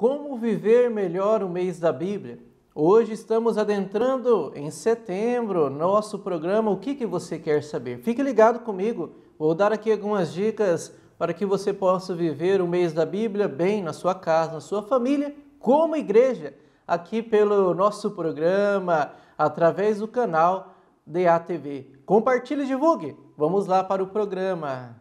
Como viver melhor o mês da Bíblia? Hoje estamos adentrando em setembro nosso programa O que, que você quer saber? Fique ligado comigo, vou dar aqui algumas dicas para que você possa viver o mês da Bíblia bem na sua casa, na sua família, como igreja, aqui pelo nosso programa, através do canal DATV. Compartilhe e divulgue! Vamos lá para o programa.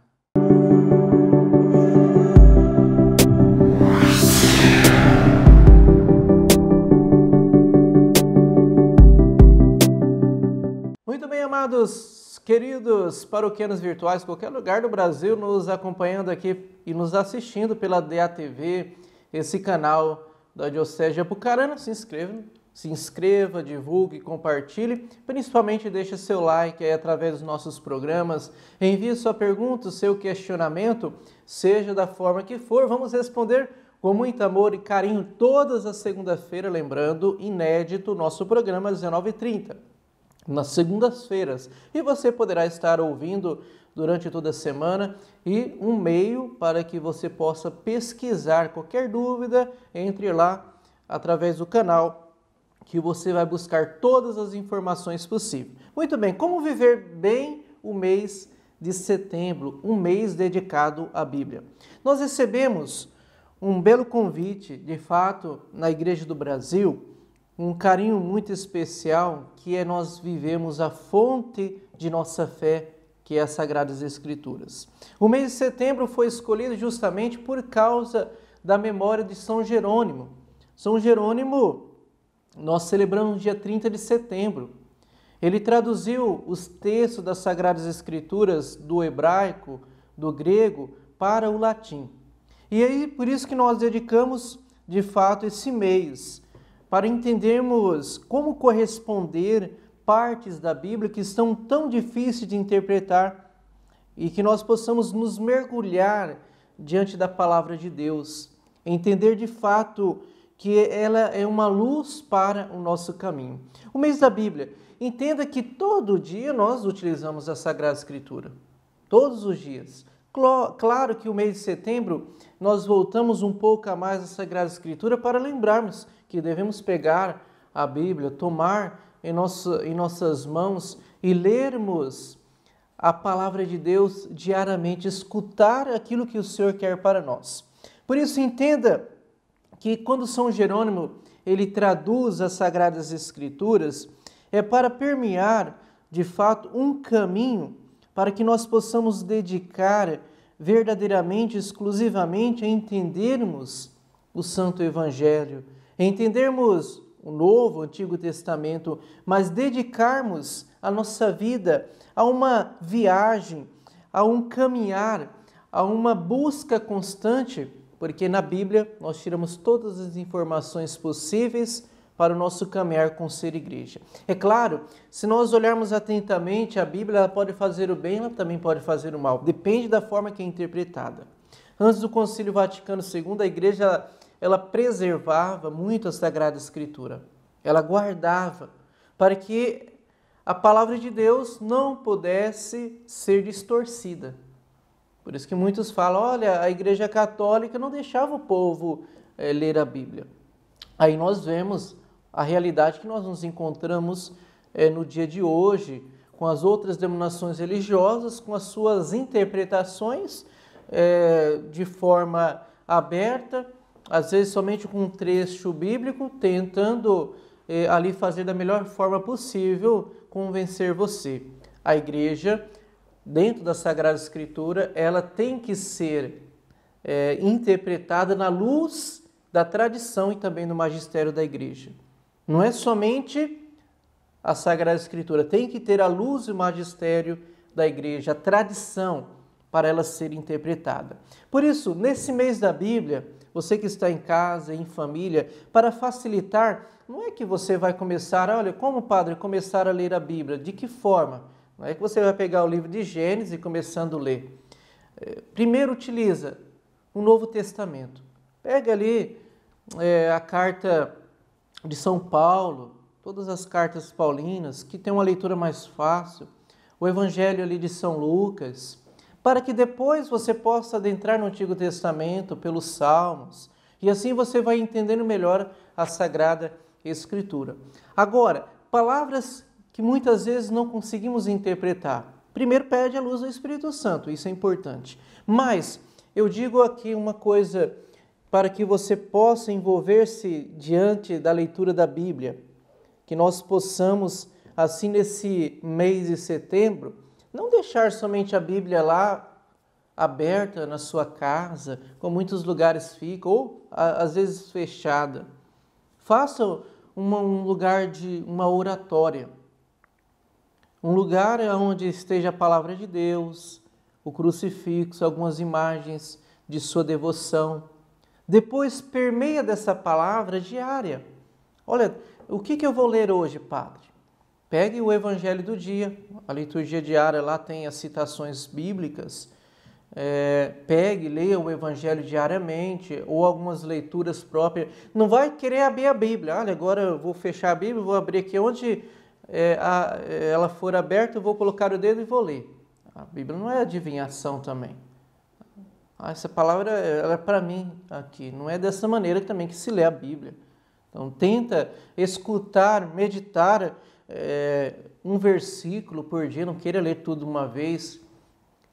bem, amados, queridos paroquianos virtuais, qualquer lugar do Brasil nos acompanhando aqui e nos assistindo pela DATV, esse canal da Diocese de Apucarana, se inscreva, se inscreva, divulgue, compartilhe, principalmente deixe seu like aí através dos nossos programas, envie sua pergunta, seu questionamento, seja da forma que for, vamos responder com muito amor e carinho todas as segunda-feira, lembrando, inédito, nosso programa às 19h30 nas segundas-feiras. E você poderá estar ouvindo durante toda a semana e um meio para que você possa pesquisar qualquer dúvida, entre lá através do canal que você vai buscar todas as informações possíveis. Muito bem, como viver bem o mês de setembro, um mês dedicado à Bíblia. Nós recebemos um belo convite, de fato, na Igreja do Brasil, um carinho muito especial que é nós vivemos a fonte de nossa fé, que é as Sagradas Escrituras. O mês de setembro foi escolhido justamente por causa da memória de São Jerônimo. São Jerônimo, nós celebramos dia 30 de setembro. Ele traduziu os textos das Sagradas Escrituras do hebraico, do grego, para o latim. E aí, por isso que nós dedicamos, de fato, esse mês para entendermos como corresponder partes da Bíblia que estão tão difíceis de interpretar e que nós possamos nos mergulhar diante da palavra de Deus, entender de fato que ela é uma luz para o nosso caminho. O mês da Bíblia. Entenda que todo dia nós utilizamos a Sagrada Escritura. Todos os dias. Claro que o mês de setembro nós voltamos um pouco a mais à Sagrada Escritura para lembrarmos que devemos pegar a Bíblia, tomar em, nosso, em nossas mãos e lermos a palavra de Deus diariamente, escutar aquilo que o Senhor quer para nós. Por isso, entenda que quando São Jerônimo ele traduz as Sagradas Escrituras, é para permear de fato um caminho para que nós possamos dedicar verdadeiramente, exclusivamente a entendermos o Santo Evangelho entendermos o Novo, o Antigo Testamento, mas dedicarmos a nossa vida a uma viagem, a um caminhar, a uma busca constante, porque na Bíblia nós tiramos todas as informações possíveis para o nosso caminhar com ser igreja. É claro, se nós olharmos atentamente, a Bíblia ela pode fazer o bem, ela também pode fazer o mal, depende da forma que é interpretada. Antes do Concílio Vaticano II, a igreja ela preservava muito a Sagrada Escritura. Ela guardava para que a palavra de Deus não pudesse ser distorcida. Por isso que muitos falam, olha, a Igreja Católica não deixava o povo é, ler a Bíblia. Aí nós vemos a realidade que nós nos encontramos é, no dia de hoje, com as outras denominações religiosas, com as suas interpretações é, de forma aberta às vezes somente com um trecho bíblico, tentando eh, ali fazer da melhor forma possível convencer você. A igreja, dentro da Sagrada Escritura, ela tem que ser eh, interpretada na luz da tradição e também no magistério da igreja. Não é somente a Sagrada Escritura, tem que ter a luz e o magistério da igreja, a tradição para ela ser interpretada. Por isso, nesse mês da Bíblia, você que está em casa, em família, para facilitar, não é que você vai começar, olha, como padre começar a ler a Bíblia? De que forma? Não é que você vai pegar o livro de Gênesis e começando a ler. É, primeiro utiliza o Novo Testamento. Pega ali é, a carta de São Paulo, todas as cartas paulinas, que tem uma leitura mais fácil. O Evangelho ali de São Lucas, para que depois você possa adentrar no Antigo Testamento pelos Salmos e assim você vai entendendo melhor a Sagrada Escritura. Agora, palavras que muitas vezes não conseguimos interpretar. Primeiro, pede a luz do Espírito Santo, isso é importante. Mas eu digo aqui uma coisa para que você possa envolver-se diante da leitura da Bíblia, que nós possamos, assim, nesse mês de setembro não deixar somente a Bíblia lá aberta na sua casa, como muitos lugares ficam, ou às vezes fechada. Faça uma, um lugar de uma oratória, um lugar onde esteja a palavra de Deus, o crucifixo, algumas imagens de sua devoção. Depois permeia dessa palavra diária. Olha, o que, que eu vou ler hoje, Padre? Pegue o Evangelho do dia, a liturgia diária lá tem as citações bíblicas. É, pegue, leia o Evangelho diariamente ou algumas leituras próprias. Não vai querer abrir a Bíblia. Olha, agora eu vou fechar a Bíblia, vou abrir aqui onde é, a, ela for aberta, eu vou colocar o dedo e vou ler. A Bíblia não é adivinhação também. Ah, essa palavra é para mim aqui. Não é dessa maneira também que se lê a Bíblia. Então tenta escutar, meditar é, um versículo por dia, não queira ler tudo uma vez,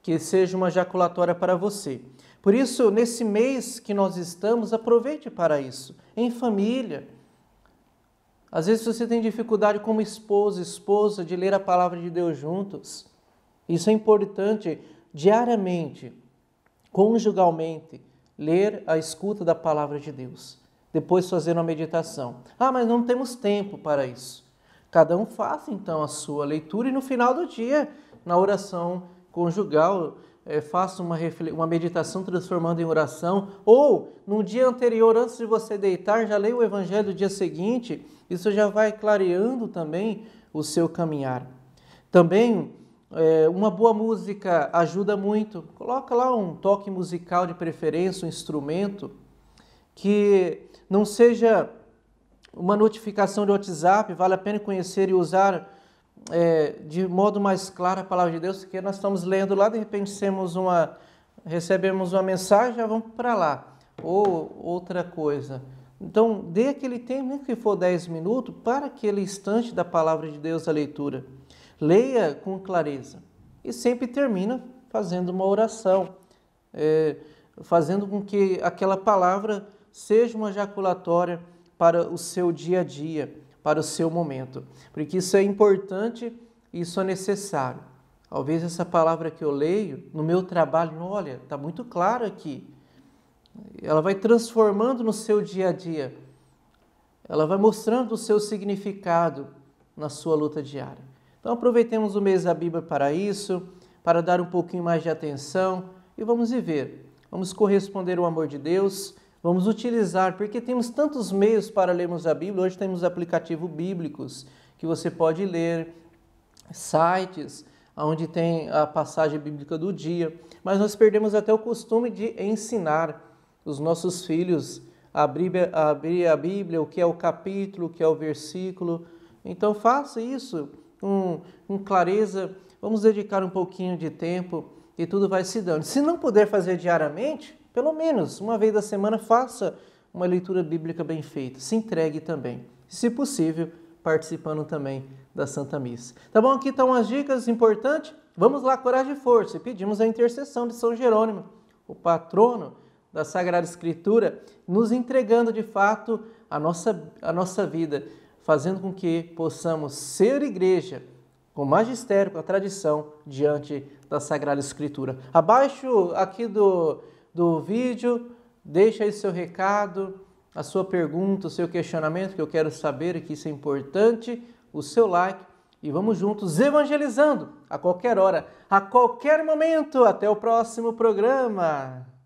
que seja uma jaculatória para você. Por isso, nesse mês que nós estamos, aproveite para isso, em família. Às vezes você tem dificuldade como esposo, esposa, de ler a palavra de Deus juntos. Isso é importante diariamente, conjugalmente, ler a escuta da palavra de Deus, depois fazer uma meditação. Ah, mas não temos tempo para isso. Cada um faça então a sua leitura e no final do dia, na oração conjugal, é, faça uma, uma meditação transformando em oração, ou no dia anterior, antes de você deitar, já leia o Evangelho do dia seguinte, isso já vai clareando também o seu caminhar. Também é, uma boa música ajuda muito, coloca lá um toque musical de preferência, um instrumento que não seja uma notificação de WhatsApp, vale a pena conhecer e usar é, de modo mais claro a palavra de Deus, porque nós estamos lendo lá, de repente temos uma, recebemos uma mensagem, já vamos para lá, ou outra coisa. Então, dê aquele tempo, nem que for 10 minutos, para aquele instante da palavra de Deus a leitura. Leia com clareza. E sempre termina fazendo uma oração, é, fazendo com que aquela palavra seja uma jaculatória para o seu dia a dia, para o seu momento. Porque isso é importante e isso é necessário. Talvez essa palavra que eu leio no meu trabalho, olha, está muito claro aqui. Ela vai transformando no seu dia a dia. Ela vai mostrando o seu significado na sua luta diária. Então aproveitemos o mês da Bíblia para isso, para dar um pouquinho mais de atenção e vamos viver. Vamos corresponder ao amor de Deus Vamos utilizar, porque temos tantos meios para lermos a Bíblia. Hoje temos aplicativos bíblicos que você pode ler, sites onde tem a passagem bíblica do dia. Mas nós perdemos até o costume de ensinar os nossos filhos a abrir, a abrir a Bíblia, o que é o capítulo, o que é o versículo. Então faça isso com, com clareza. Vamos dedicar um pouquinho de tempo e tudo vai se dando. Se não puder fazer diariamente, pelo menos uma vez da semana faça uma leitura bíblica bem feita, se entregue também. Se possível, participando também da Santa Missa. Tá bom? Aqui estão as dicas importantes. Vamos lá, coragem e força. E pedimos a intercessão de São Jerônimo, o patrono da Sagrada Escritura, nos entregando de fato a nossa, a nossa vida, fazendo com que possamos ser igreja com magistério, com a tradição diante da Sagrada Escritura. Abaixo aqui do do vídeo, deixa aí seu recado, a sua pergunta, o seu questionamento, que eu quero saber que isso é importante, o seu like e vamos juntos evangelizando a qualquer hora, a qualquer momento. Até o próximo programa.